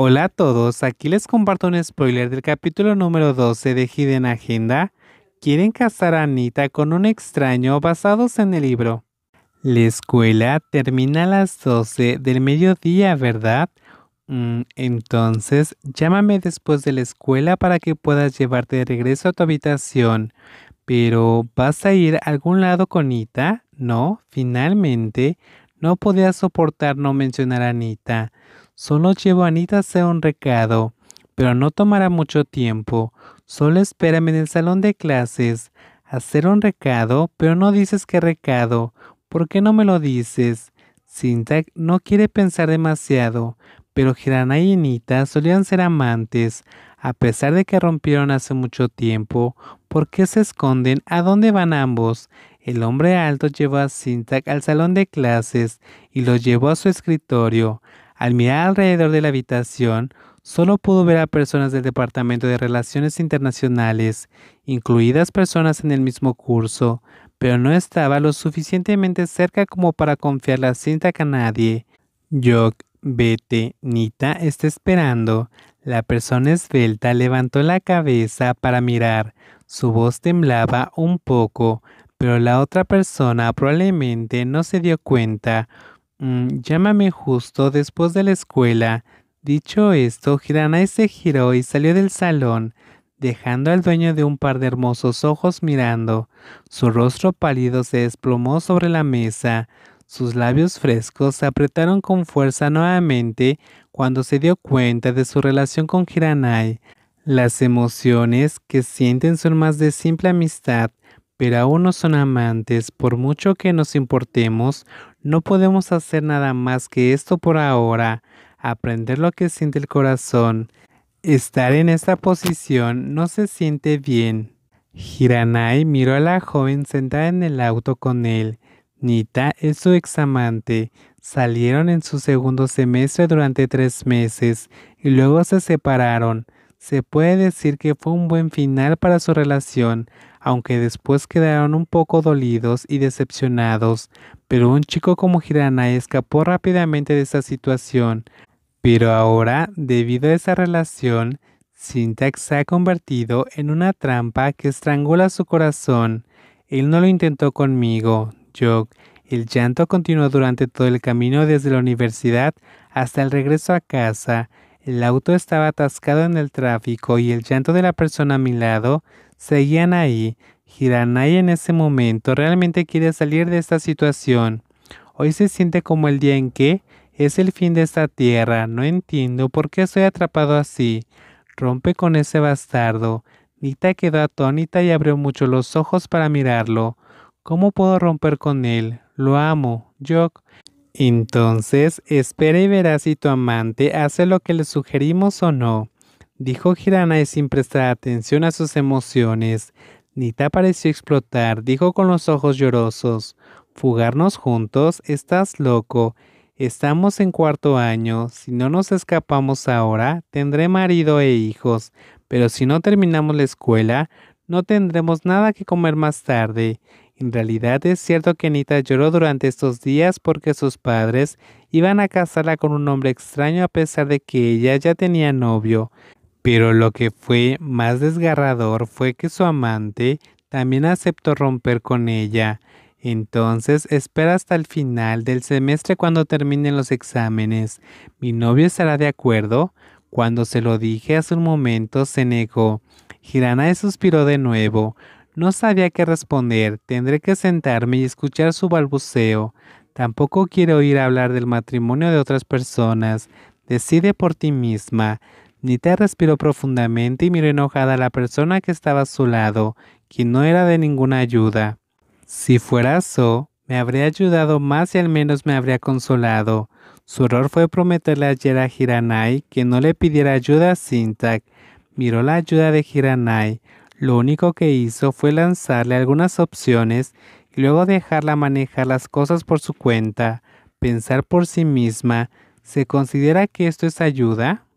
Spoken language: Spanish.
Hola a todos, aquí les comparto un spoiler del capítulo número 12 de Hidden Agenda. Quieren casar a Anita con un extraño basados en el libro. La escuela termina a las 12 del mediodía, ¿verdad? Mm, entonces, llámame después de la escuela para que puedas llevarte de regreso a tu habitación. Pero, ¿vas a ir a algún lado con Anita? No, finalmente, no podía soportar no mencionar a Anita. Solo llevo a Anita a hacer un recado, pero no tomará mucho tiempo. Solo espérame en el salón de clases. Hacer un recado, pero no dices qué recado. ¿Por qué no me lo dices? Sintag no quiere pensar demasiado, pero Gerana y Anita solían ser amantes. A pesar de que rompieron hace mucho tiempo, ¿por qué se esconden? ¿A dónde van ambos? El hombre alto llevó a Sintag al salón de clases y lo llevó a su escritorio. Al mirar alrededor de la habitación, solo pudo ver a personas del Departamento de Relaciones Internacionales, incluidas personas en el mismo curso, pero no estaba lo suficientemente cerca como para confiar la cinta a nadie. Jock, vete, Nita está esperando. La persona esbelta levantó la cabeza para mirar. Su voz temblaba un poco, pero la otra persona probablemente no se dio cuenta. Mm, llámame justo después de la escuela. Dicho esto, Hiranai se giró y salió del salón, dejando al dueño de un par de hermosos ojos mirando. Su rostro pálido se desplomó sobre la mesa. Sus labios frescos se apretaron con fuerza nuevamente cuando se dio cuenta de su relación con Hiranai. Las emociones que sienten son más de simple amistad, pero aún no son amantes, por mucho que nos importemos, no podemos hacer nada más que esto por ahora, aprender lo que siente el corazón. Estar en esta posición no se siente bien. Hiranai miró a la joven sentada en el auto con él. Nita es su examante. Salieron en su segundo semestre durante tres meses y luego se separaron. Se puede decir que fue un buen final para su relación, aunque después quedaron un poco dolidos y decepcionados, pero un chico como Hirana escapó rápidamente de esa situación. Pero ahora, debido a esa relación, Syntax se ha convertido en una trampa que estrangula su corazón. Él no lo intentó conmigo, Jock. El llanto continuó durante todo el camino desde la universidad hasta el regreso a casa. El auto estaba atascado en el tráfico y el llanto de la persona a mi lado seguían ahí. Hiranai en ese momento realmente quiere salir de esta situación. Hoy se siente como el día en que es el fin de esta tierra. No entiendo por qué estoy atrapado así. Rompe con ese bastardo. Nita quedó atónita y abrió mucho los ojos para mirarlo. ¿Cómo puedo romper con él? Lo amo. Yo. Entonces, espera y verás si tu amante hace lo que le sugerimos o no, dijo y sin prestar atención a sus emociones. Nita pareció explotar, dijo con los ojos llorosos. ¿Fugarnos juntos? Estás loco. Estamos en cuarto año. Si no nos escapamos ahora, tendré marido e hijos. Pero si no terminamos la escuela, no tendremos nada que comer más tarde. En realidad es cierto que Anita lloró durante estos días porque sus padres iban a casarla con un hombre extraño a pesar de que ella ya tenía novio. Pero lo que fue más desgarrador fue que su amante también aceptó romper con ella. Entonces espera hasta el final del semestre cuando terminen los exámenes. Mi novio estará de acuerdo. Cuando se lo dije hace un momento se negó. Hiranai suspiró de nuevo. No sabía qué responder. Tendré que sentarme y escuchar su balbuceo. Tampoco quiero oír hablar del matrimonio de otras personas. Decide por ti misma. Nita respiró profundamente y miró enojada a la persona que estaba a su lado, quien no era de ninguna ayuda. Si fuera So, me habría ayudado más y al menos me habría consolado. Su error fue prometerle ayer a Hiranai que no le pidiera ayuda a Sintag miró la ayuda de Hiranai. Lo único que hizo fue lanzarle algunas opciones y luego dejarla manejar las cosas por su cuenta, pensar por sí misma. ¿Se considera que esto es ayuda?